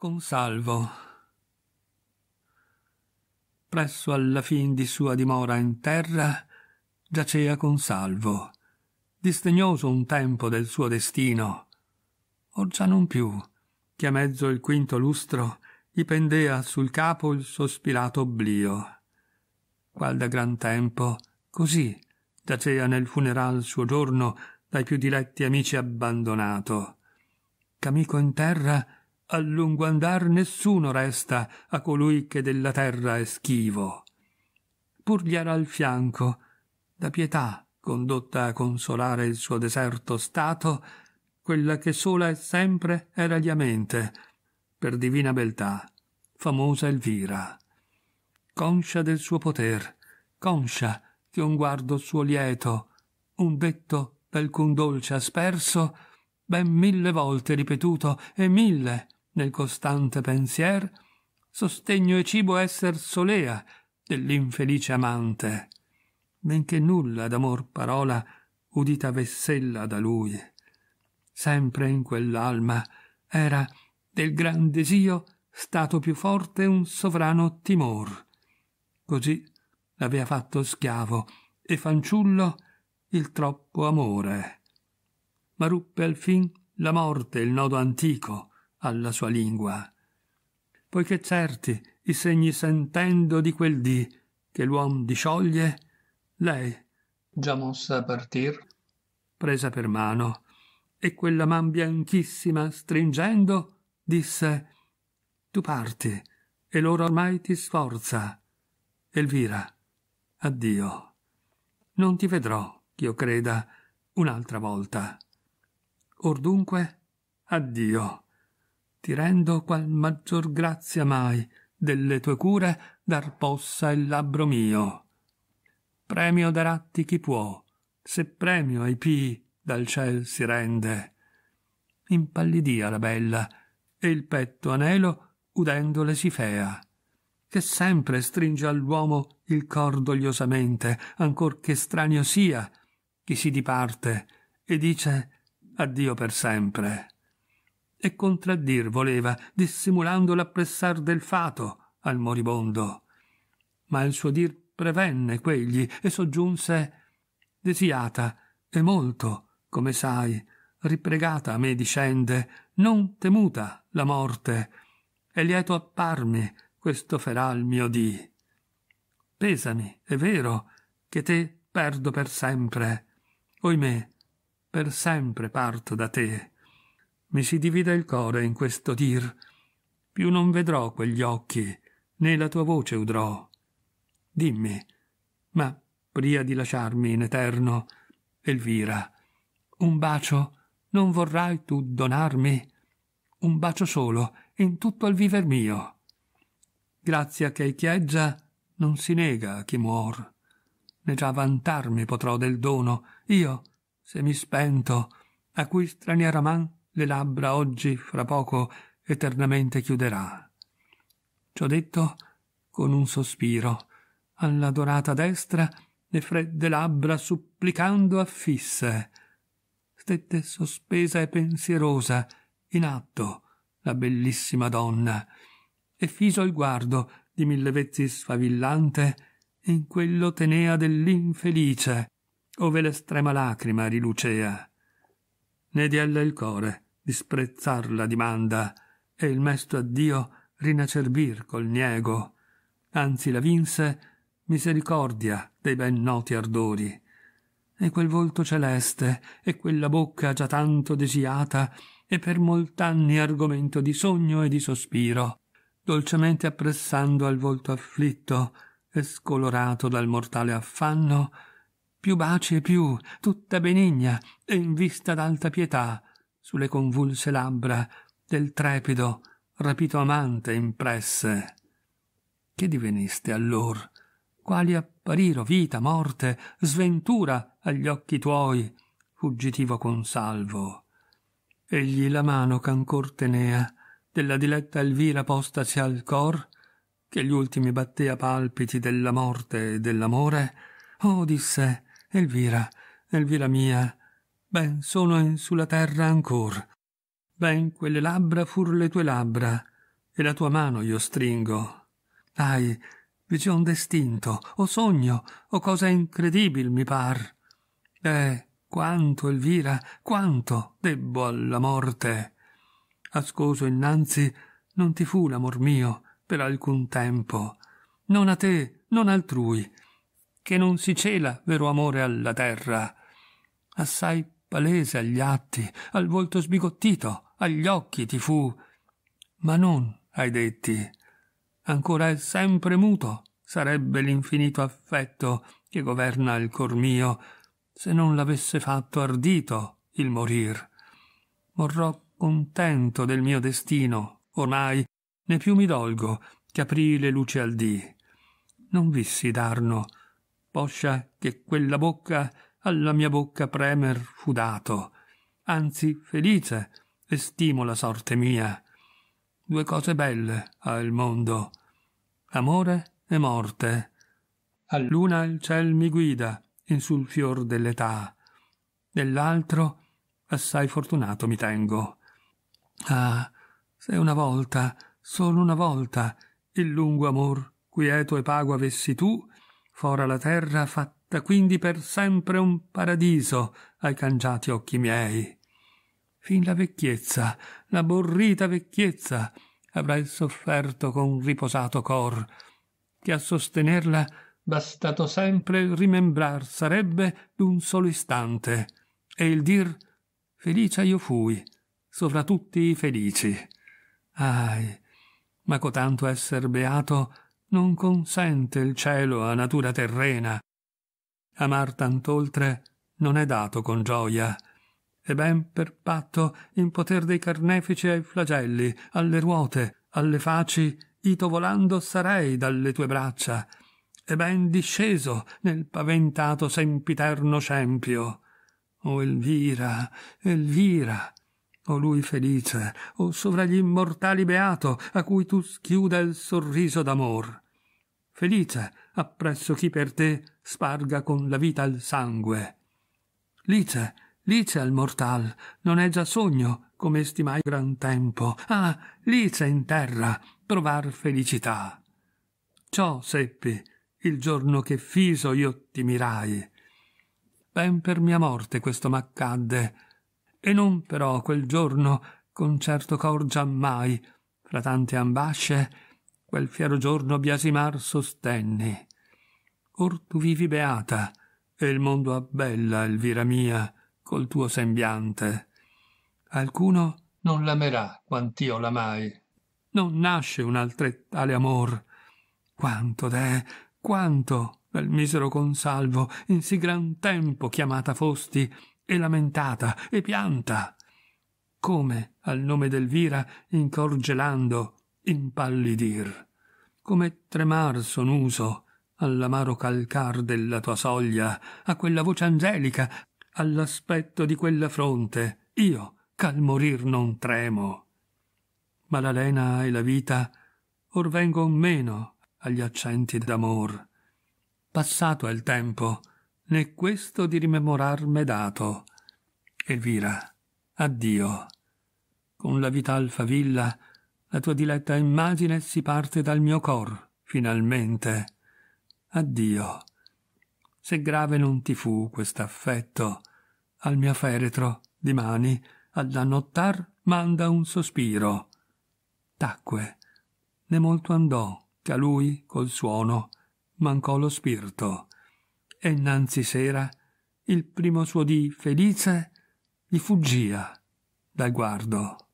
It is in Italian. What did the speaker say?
consalvo presso alla fin di sua dimora in terra giacea consalvo disdegnoso un tempo del suo destino or già non più che a mezzo il quinto lustro gli pendea sul capo il sospirato oblio. qual da gran tempo così giacea nel funeral suo giorno dai più diletti amici abbandonato Camico in terra a lungo andar nessuno resta a colui che della terra è schivo. Pur gli era al fianco, da pietà condotta a consolare il suo deserto stato, quella che sola e sempre era mente, per divina beltà, famosa Elvira. Conscia del suo poter, conscia che un guardo suo lieto, un detto d'alcun dolce asperso, ben mille volte ripetuto e mille nel costante pensier, sostegno e cibo esser solea dell'infelice amante, benché nulla d'amor parola udita vessella da lui. Sempre in quell'alma era del gran desio stato più forte un sovrano timor. Così l'aveva fatto schiavo e fanciullo il troppo amore. Ma ruppe alfin la morte il nodo antico, alla sua lingua. Poiché certi i segni sentendo di quel dì che l'uom discioglie, lei, già mossa a partir, presa per mano, e quella man bianchissima stringendo, disse Tu parti, e loro ormai ti sforza. Elvira, addio. Non ti vedrò, ch'io creda, un'altra volta. Or dunque, addio ti rendo qual maggior grazia mai delle tue cure dar possa il labbro mio premio daratti chi può se premio ai pii dal ciel si rende impallidia la bella e il petto anelo udendole si fea che sempre stringe all'uomo il cor dogliosamente ancor che stranio sia chi si diparte e dice addio per sempre e contraddir voleva, dissimulando l'appressar del fato al moribondo. Ma il suo dir prevenne quegli e soggiunse Desiata e molto, come sai, ripregata a me discende, non temuta la morte, e lieto apparmi questo feral mio dì. Pesami, è vero, che te perdo per sempre, oimè, per sempre parto da te mi si divide il core in questo dir. Più non vedrò quegli occhi, né la tua voce udrò. Dimmi, ma pria di lasciarmi in eterno, Elvira, un bacio non vorrai tu donarmi? Un bacio solo, in tutto il viver mio. Grazia che chieggia non si nega a chi muor, Ne già vantarmi potrò del dono, io, se mi spento, a cui straniera man le labbra oggi, fra poco, eternamente chiuderà. Ciò detto, con un sospiro, alla dorata destra le fredde labbra supplicando affisse. Stette sospesa e pensierosa, in atto, la bellissima donna, e fiso il guardo di mille vezzi sfavillante in quello tenea dell'infelice, ove l'estrema lacrima rilucea. Ne dielle il core, disprezzar la dimanda e il mesto addio rinacerbir col niego anzi la vinse misericordia dei ben noti ardori e quel volto celeste e quella bocca già tanto desiata e per molt'anni argomento di sogno e di sospiro dolcemente appressando al volto afflitto e scolorato dal mortale affanno più baci e più tutta benigna e in vista d'alta pietà sulle convulse labbra del trepido, rapito amante impresse. Che diveniste allor? Quali appariro vita, morte, sventura agli occhi tuoi, fuggitivo consalvo? Egli la mano ch'ancor tenea, della diletta Elvira postasi al cor, che gli ultimi battea palpiti della morte e dell'amore, oh disse, Elvira, Elvira mia, Ben, sono eh, sulla terra ancor. Ben, quelle labbra fur le tue labbra, e la tua mano io stringo. Ai, vision destinto, o sogno, o cosa incredibile mi par. Eh, quanto, Elvira, quanto debbo alla morte. Ascoso innanzi non ti fu l'amor mio per alcun tempo, non a te, non altrui, che non si cela vero amore alla terra. Assai palese agli atti, al volto sbigottito, agli occhi ti fu, ma non ai detti. Ancora è sempre muto, sarebbe l'infinito affetto che governa il cor mio, se non l'avesse fatto ardito il morir. Morrò contento del mio destino, ormai né più mi dolgo che aprì le luci al dì. Non vissi d'arno, poscia che quella bocca alla mia bocca premer fu dato, anzi felice, estimo la sorte mia. Due cose belle ha il mondo, amore e morte. All'una il ciel mi guida in sul fior dell'età, nell'altro assai fortunato mi tengo. Ah, se una volta, solo una volta, il lungo amor quieto e pago avessi tu, fora la terra fatta resta quindi per sempre un paradiso ai cangiati occhi miei. Fin la vecchiezza, la borrita vecchiezza, avrai sofferto con riposato cor, che a sostenerla bastato sempre il rimembrar sarebbe d'un solo istante, e il dir felice io fui, sovra tutti i felici. Ahi, ma cotanto esser beato non consente il cielo a natura terrena, amar tant'oltre non è dato con gioia, e ben per patto in poter dei carnefici ai flagelli, alle ruote, alle faci, ito volando sarei dalle tue braccia, e ben disceso nel paventato sempiterno scempio. O Elvira, Elvira, o lui felice, o sovra gli immortali beato, a cui tu schiuda il sorriso d'amor. Felice, appresso chi per te sparga con la vita il sangue. Lice, lice al mortal, non è già sogno, come stimai gran tempo. Ah, lice in terra, provar felicità. Ciò seppi, il giorno che fiso io ti mirai. Ben per mia morte questo m'accadde, e non però quel giorno con certo cor giammai, fra tante ambasce, quel fiero giorno biasimar sostenni or tu vivi beata, e il mondo abbella, Elvira mia, col tuo sembiante. Alcuno non l'amerà quant'io l'amai. Non nasce un altrettale amor. Quanto, deh, quanto, dal misero consalvo, in sì gran tempo chiamata fosti, e lamentata, e pianta. Come, al nome d'Elvira, incorgelando, impallidir. Come tremar son uso, all'amaro calcar della tua soglia, a quella voce angelica, all'aspetto di quella fronte, io, ch'al morir non tremo. Ma la lena e la vita or vengon meno agli accenti d'amor. Passato è il tempo, né questo di rimemorar m'è dato. Elvira, addio. Con la vital favilla, la tua diletta immagine si parte dal mio cor, finalmente addio. Se grave non ti fu quest'affetto, al mio feretro, dimani, all'annottar manda un sospiro. Tacque, né molto andò, che a lui, col suono, mancò lo spirito. E innanzi sera, il primo suo dì felice, gli fuggia dal guardo.